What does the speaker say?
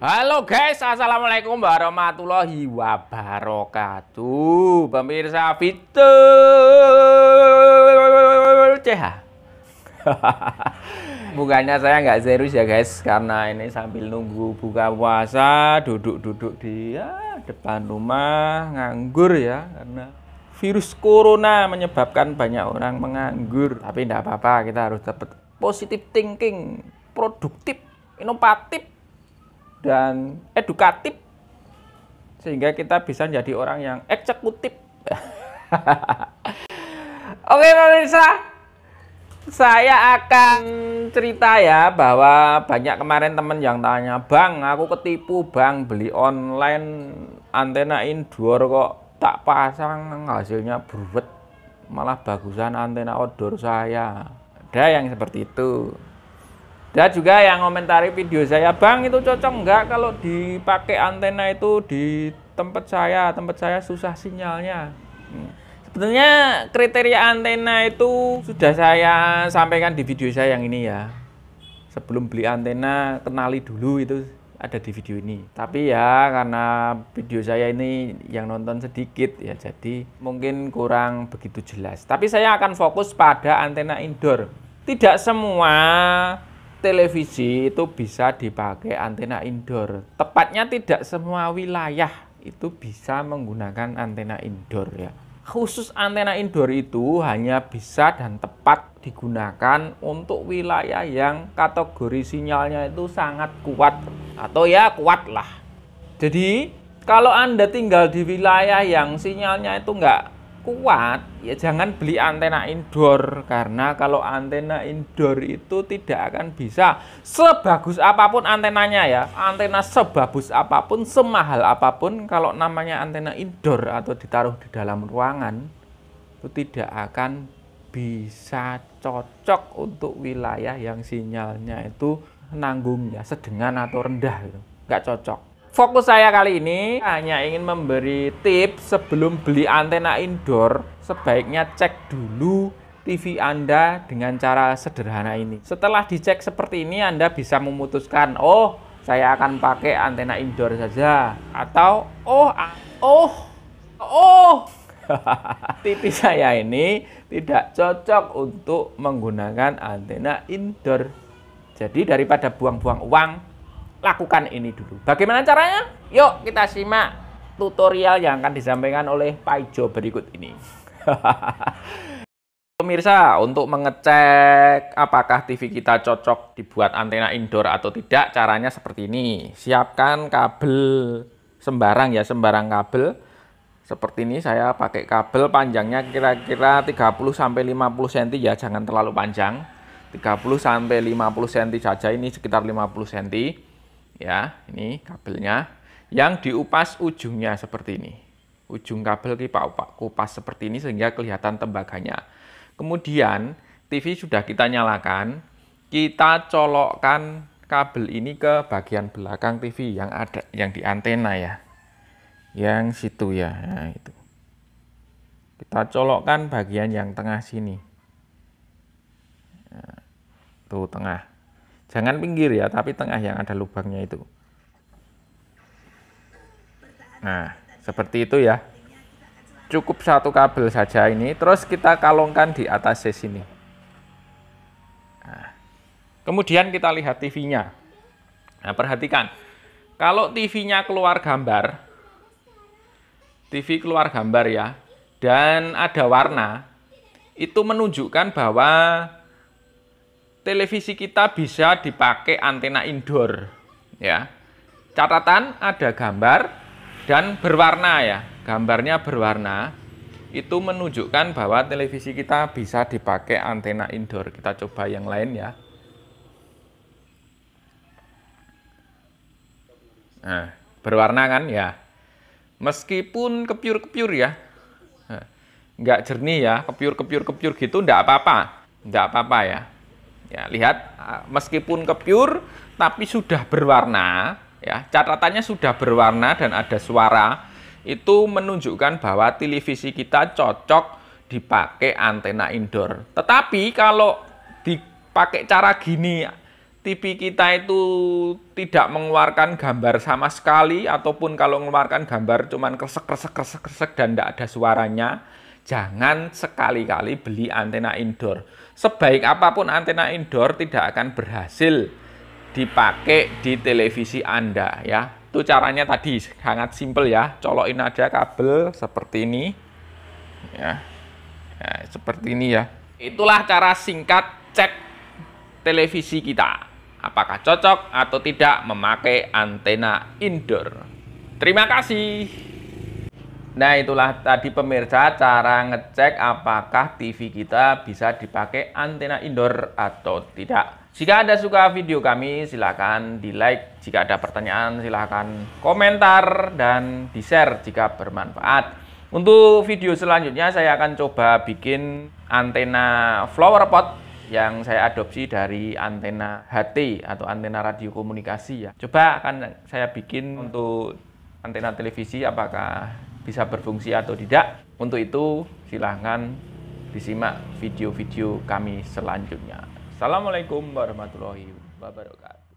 Halo guys, Assalamualaikum warahmatullahi wabarakatuh Pemirsa Fitur CH Bukannya saya nggak serius ya guys Karena ini sambil nunggu buka puasa Duduk-duduk di ya, depan rumah Nganggur ya Karena virus corona menyebabkan banyak orang menganggur Tapi nggak apa-apa kita harus dapat positive thinking Produktif, inovatif dan edukatif sehingga kita bisa menjadi orang yang eksekutif. Oke pemirsa, saya akan cerita ya bahwa banyak kemarin teman yang tanya, Bang aku ketipu bang beli online antena indoor kok tak pasang hasilnya berwet malah bagusan antena outdoor saya. Ada yang seperti itu. Ada juga yang komentari video saya, Bang itu cocok nggak kalau dipakai antena itu di tempat saya, tempat saya susah sinyalnya. Hmm. Sebenarnya kriteria antena itu sudah saya sampaikan di video saya yang ini ya. Sebelum beli antena, kenali dulu itu ada di video ini. Tapi ya karena video saya ini yang nonton sedikit ya jadi mungkin kurang begitu jelas. Tapi saya akan fokus pada antena indoor. Tidak semua televisi itu bisa dipakai antena indoor. Tepatnya tidak semua wilayah itu bisa menggunakan antena indoor ya. Khusus antena indoor itu hanya bisa dan tepat digunakan untuk wilayah yang kategori sinyalnya itu sangat kuat atau ya kuat lah. Jadi kalau Anda tinggal di wilayah yang sinyalnya itu nggak kuat ya jangan beli antena indoor karena kalau antena indoor itu tidak akan bisa sebagus apapun antenanya ya antena sebagus apapun semahal apapun kalau namanya antena indoor atau ditaruh di dalam ruangan itu tidak akan bisa cocok untuk wilayah yang sinyalnya itu nanggung ya sedengan atau rendah gitu nggak cocok Fokus saya kali ini hanya ingin memberi tips sebelum beli antena indoor, sebaiknya cek dulu TV Anda dengan cara sederhana ini. Setelah dicek seperti ini, Anda bisa memutuskan, oh, saya akan pakai antena indoor saja, atau oh, oh, oh, TV saya ini tidak cocok untuk menggunakan antena indoor. Jadi daripada buang-buang uang, lakukan ini dulu. Bagaimana caranya? Yuk kita simak tutorial yang akan disampaikan oleh Pak Ijo berikut ini. Pemirsa, untuk mengecek apakah TV kita cocok dibuat antena indoor atau tidak, caranya seperti ini. Siapkan kabel sembarang ya, sembarang kabel. Seperti ini saya pakai kabel panjangnya kira-kira 30 sampai 50 cm ya, jangan terlalu panjang. 30 sampai 50 cm saja, ini sekitar 50 cm ya ini kabelnya yang diupas ujungnya seperti ini ujung kabel kita kupas seperti ini sehingga kelihatan tembaganya kemudian TV sudah kita nyalakan kita colokkan kabel ini ke bagian belakang TV yang ada yang di antena ya yang situ ya nah, itu kita colokkan bagian yang tengah sini nah, tuh tengah Jangan pinggir ya, tapi tengah yang ada lubangnya itu. Nah, seperti itu ya. Cukup satu kabel saja ini, terus kita kalongkan di atas sini. Nah, kemudian kita lihat TV-nya. Nah, perhatikan. Kalau TV-nya keluar gambar, TV keluar gambar ya, dan ada warna, itu menunjukkan bahwa televisi kita bisa dipakai antena indoor ya. Catatan ada gambar dan berwarna ya. Gambarnya berwarna itu menunjukkan bahwa televisi kita bisa dipakai antena indoor. Kita coba yang lain ya. Nah, berwarna kan ya. Meskipun kepiur-kepiur ya. Nah, nggak jernih ya, kepiur-kepiur-kepiur gitu nggak apa-apa. Nggak apa-apa ya. Ya, lihat ah, meskipun pure tapi sudah berwarna, ya. Catatannya sudah berwarna dan ada suara. Itu menunjukkan bahwa televisi kita cocok dipakai antena indoor. Tetapi kalau dipakai cara gini TV kita itu tidak mengeluarkan gambar sama sekali ataupun kalau mengeluarkan gambar cuman kresek kresek kresek kresek dan tidak ada suaranya Jangan sekali-kali beli antena indoor. Sebaik apapun antena indoor tidak akan berhasil dipakai di televisi Anda ya. Itu caranya tadi sangat simpel ya. Colokin aja kabel seperti ini. Ya. ya seperti ini ya. Itulah cara singkat cek televisi kita. Apakah cocok atau tidak memakai antena indoor. Terima kasih. Nah itulah tadi pemirsa cara ngecek apakah TV kita bisa dipakai antena indoor atau tidak. Jika Anda suka video kami silahkan di like, jika ada pertanyaan silahkan komentar dan di share jika bermanfaat. Untuk video selanjutnya saya akan coba bikin antena flower pot yang saya adopsi dari antena HT atau antena radio komunikasi ya. Coba akan saya bikin untuk antena televisi apakah bisa berfungsi atau tidak. Untuk itu silahkan disimak video-video kami selanjutnya. Assalamualaikum warahmatullahi wabarakatuh.